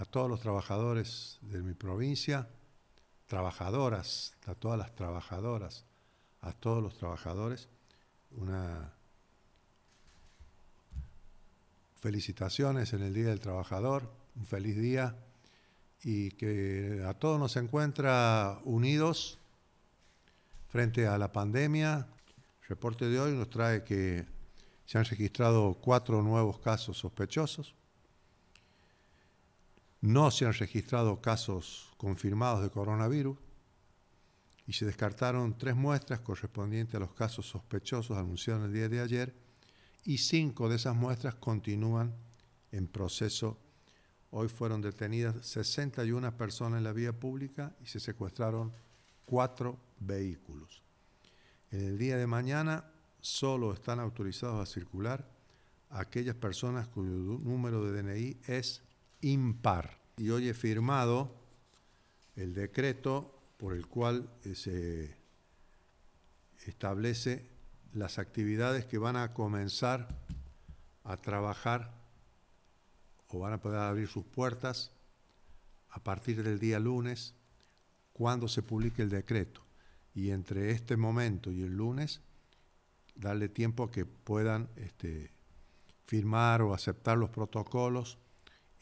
a todos los trabajadores de mi provincia, trabajadoras, a todas las trabajadoras, a todos los trabajadores, una felicitaciones en el Día del Trabajador, un feliz día y que a todos nos encuentra unidos frente a la pandemia. El reporte de hoy nos trae que se han registrado cuatro nuevos casos sospechosos, no se han registrado casos confirmados de coronavirus y se descartaron tres muestras correspondientes a los casos sospechosos anunciados el día de ayer y cinco de esas muestras continúan en proceso. Hoy fueron detenidas 61 personas en la vía pública y se secuestraron cuatro vehículos. En el día de mañana solo están autorizados a circular aquellas personas cuyo número de DNI es impar. Y hoy he firmado el decreto por el cual eh, se establece las actividades que van a comenzar a trabajar o van a poder abrir sus puertas a partir del día lunes cuando se publique el decreto. Y entre este momento y el lunes, darle tiempo a que puedan este, firmar o aceptar los protocolos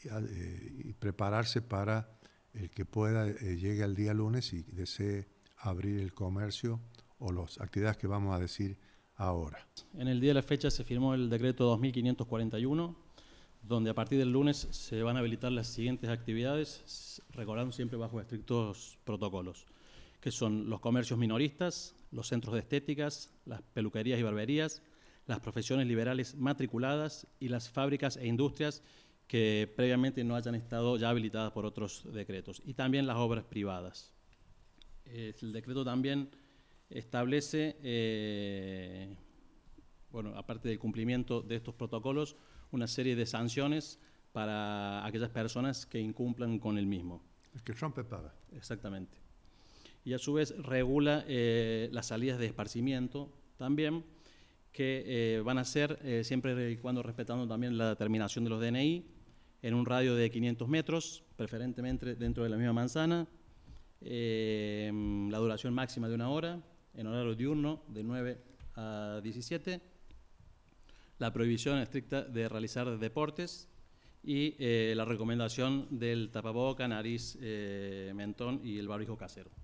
eh, y prepararse para el que pueda eh, llegue al día lunes y desee abrir el comercio o las actividades que vamos a decir ahora. En el día de la fecha se firmó el decreto 2541, donde a partir del lunes se van a habilitar las siguientes actividades, recordando siempre bajo estrictos protocolos, que son los comercios minoristas, los centros de estéticas, las peluquerías y barberías, las profesiones liberales matriculadas y las fábricas e industrias que previamente no hayan estado ya habilitadas por otros decretos, y también las obras privadas. Eh, el decreto también establece, eh, bueno, aparte del cumplimiento de estos protocolos, una serie de sanciones para aquellas personas que incumplan con el mismo. El que Trump paga. Exactamente. Y a su vez regula eh, las salidas de esparcimiento también, que van a ser siempre y cuando respetando también la determinación de los DNI, en un radio de 500 metros, preferentemente dentro de la misma manzana, eh, la duración máxima de una hora, en horario diurno de 9 a 17, la prohibición estricta de realizar deportes y eh, la recomendación del tapaboca, nariz, eh, mentón y el barbijo casero.